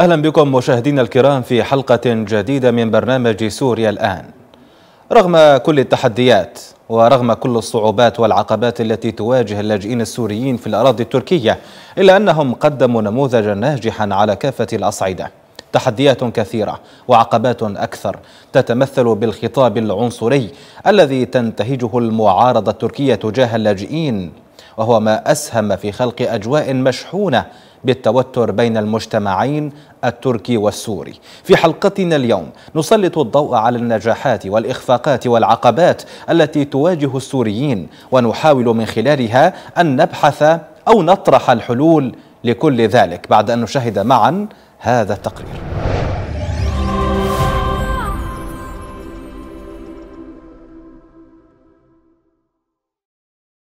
أهلا بكم مشاهدينا الكرام في حلقة جديدة من برنامج سوريا الآن رغم كل التحديات ورغم كل الصعوبات والعقبات التي تواجه اللاجئين السوريين في الأراضي التركية إلا أنهم قدموا نموذجا ناجحا على كافة الأصعدة تحديات كثيرة وعقبات أكثر تتمثل بالخطاب العنصري الذي تنتهجه المعارضة التركية تجاه اللاجئين وهو ما أسهم في خلق أجواء مشحونة بالتوتر بين المجتمعين التركي والسوري في حلقتنا اليوم نسلط الضوء على النجاحات والإخفاقات والعقبات التي تواجه السوريين ونحاول من خلالها أن نبحث أو نطرح الحلول لكل ذلك بعد أن نشاهد معا هذا التقرير